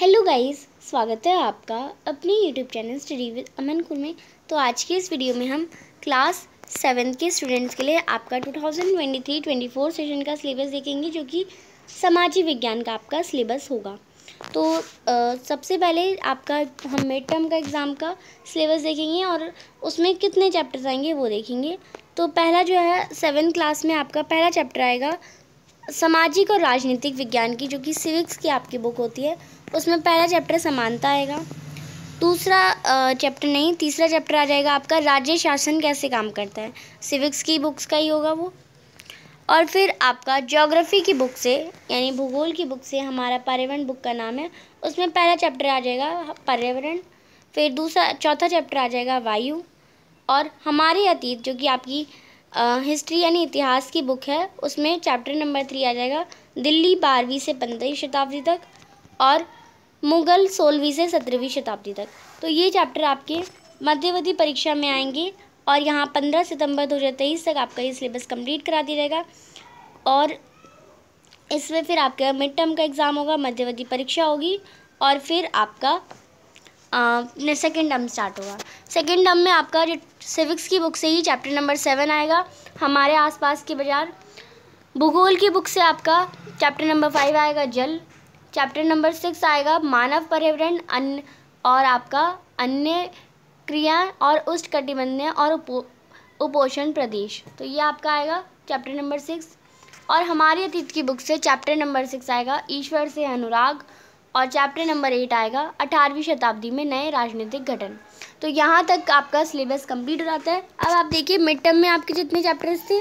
hello guys स्वागत है आपका अपने YouTube channel study with Aman कुल में तो आज के इस वीडियो में हम क्लास सेवन्थ के स्टूडेंट्स के लिए आपका 2023-24 सेशन का सिलेबस देखेंगे जो कि समाजी विज्ञान का आपका सिलेबस होगा तो आ, सबसे पहले आपका हम मिड टर्म का एग्ज़ाम का सिलेबस देखेंगे और उसमें कितने चैप्टर्स आएंगे वो देखेंगे तो पहला जो है सेवन क्लास में आपका पहला चैप्टर आएगा सामाजिक और राजनीतिक विज्ञान की जो कि सिविक्स की आपकी बुक होती है उसमें पहला चैप्टर समानता आएगा दूसरा चैप्टर नहीं तीसरा चैप्टर आ जाएगा आपका राज्य शासन कैसे काम करता है सिविक्स की बुक्स का ही होगा वो और फिर आपका ज्योग्राफी की बुक से यानी भूगोल की बुक से हमारा पर्यावरण बुक का नाम है उसमें पहला चैप्टर आ जाएगा पर्यावरण फिर दूसरा चौथा चैप्टर आ जाएगा वायु और हमारे अतीत जो कि आपकी हिस्ट्री यानी इतिहास की बुक है उसमें चैप्टर नंबर थ्री आ जाएगा दिल्ली बारहवीं से पंद्रहवीं शताब्दी तक और मुग़ल सोलहवीं से सत्रहवीं शताब्दी तक तो ये चैप्टर आपके मध्यवर्ती परीक्षा में आएंगे और यहाँ पंद्रह सितंबर दो हज़ार तेईस तक आपका ये सिलेबस कंप्लीट करा दिया जाएगा और इसमें फिर आपका मिड टर्म का एग्ज़ाम होगा मध्यवर्ती परीक्षा होगी और फिर आपका ने सेकेंड टर्म स्टार्ट होगा सेकेंड टर्म में आपका सिविक्स की बुक से ही चैप्टर नंबर सेवन आएगा हमारे आसपास के बाजार भूगोल की बुक से आपका चैप्टर नंबर फाइव आएगा जल चैप्टर नंबर सिक्स आएगा मानव पर्यावरण अन्य और आपका अन्य क्रिया और उष्ट कटिबंधीय और उपो उपोषण प्रदेश तो ये आपका आएगा चैप्टर नंबर सिक्स और हमारी अतीत की बुक से चैप्टर नंबर सिक्स आएगा ईश्वर से अनुराग और चैप्टर नंबर एट आएगा अठारहवीं शताब्दी में नए राजनीतिक गठन तो यहाँ तक आपका सिलेबस कंप्लीट हो जाता है अब आप देखिए मिड टर्म में आपके जितने चैप्टर्स थे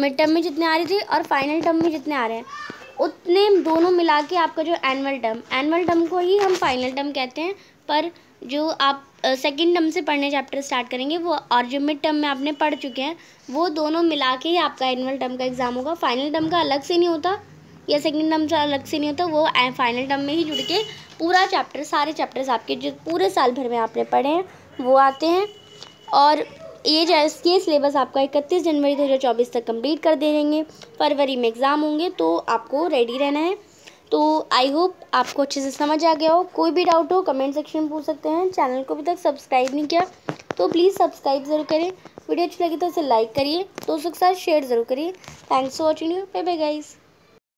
मिड टर्म में जितने आ रहे थे और फाइनल टर्म में जितने आ रहे हैं उतने दोनों मिला के आपका जो एनअल टर्म एनअल टर्म को ही हम फाइनल टर्म कहते हैं पर जो आप सेकेंड टर्म से पढ़ने चैप्टर स्टार्ट करेंगे वो और जो मिड टर्म में आपने पढ़ चुके हैं वो दोनों मिला के ही आपका एनअल टर्म का एग्ज़ाम होगा फाइनल टर्म का अलग से नहीं होता या सेकंड टर्म से अलग से नहीं होता वो फाइनल टर्म में ही जुड़ के पूरा चैप्टर सारे चैप्टर्स आपके जो पूरे साल भर में आपने पढ़े हैं वो आते हैं और ये ये सिलेबस आपका इकतीस जनवरी चौबीस तक कम्प्लीट कर दे देंगे फरवरी में एग्ज़ाम होंगे तो आपको रेडी रहना है तो आई होप आपको अच्छे से समझ आ गया हो कोई भी डाउट हो कमेंट सेक्शन में पूछ सकते हैं चैनल को अभी तक सब्सक्राइब नहीं किया तो प्लीज़ सब्सक्राइब ज़रूर करें वीडियो अच्छी लगी तो उसे लाइक करिए दोस्तों के साथ शेयर ज़रूर करिए thanks for watching you bye bye guys